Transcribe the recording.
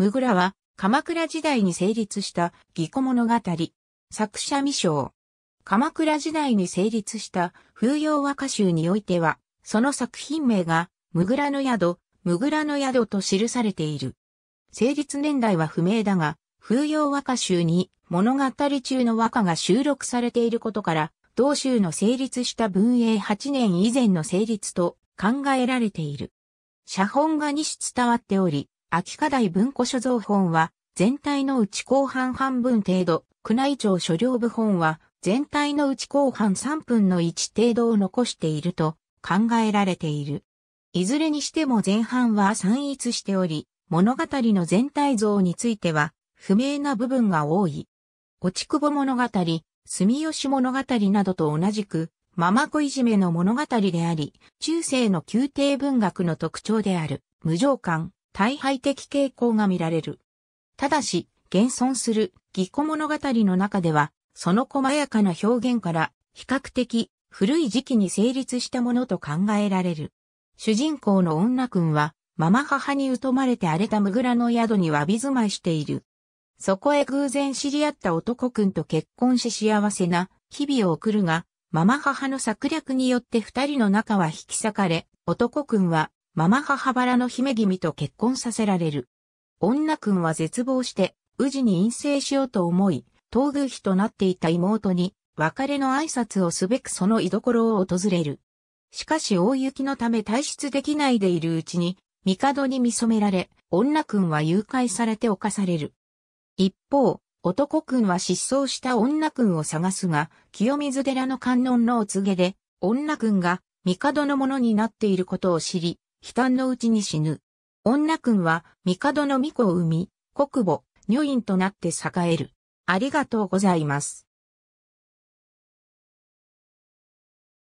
ムグラは鎌倉時代に成立した義古物語。作者未章。鎌倉時代に成立した風洋和歌集においては、その作品名が、ムグラの宿、ムグラの宿と記されている。成立年代は不明だが、風洋和歌集に物語中の和歌が収録されていることから、同州の成立した文英8年以前の成立と考えられている。写本が2種伝わっており、秋課題文庫所蔵本は、全体のうち後半半分程度、宮内庁所領部本は、全体のうち後半3分の1程度を残していると考えられている。いずれにしても前半は散逸しており、物語の全体像については、不明な部分が多い。落ち窪物語、住吉物語などと同じく、ママ子いじめの物語であり、中世の宮廷文学の特徴である、無常感、大敗的傾向が見られる。ただし、現存する義庫物語の中では、その細やかな表現から比較的古い時期に成立したものと考えられる。主人公の女君は、ママ母に疎まれて荒れたムグラの宿に詫び住まいしている。そこへ偶然知り合った男君と結婚し幸せな日々を送るが、ママ母の策略によって二人の仲は引き裂かれ、男君はママ母原の姫君と結婚させられる。女君は絶望して、宇治に陰性しようと思い、東宮妃となっていた妹に、別れの挨拶をすべくその居所を訪れる。しかし大雪のため退出できないでいるうちに、帝に見染められ、女君は誘拐されて犯される。一方、男君は失踪した女君を探すが、清水寺の観音のお告げで、女君が帝のものになっていることを知り、悲嘆のうちに死ぬ。女君は、帝の巫女を生み、国母、女院となって栄える。ありがとうございます。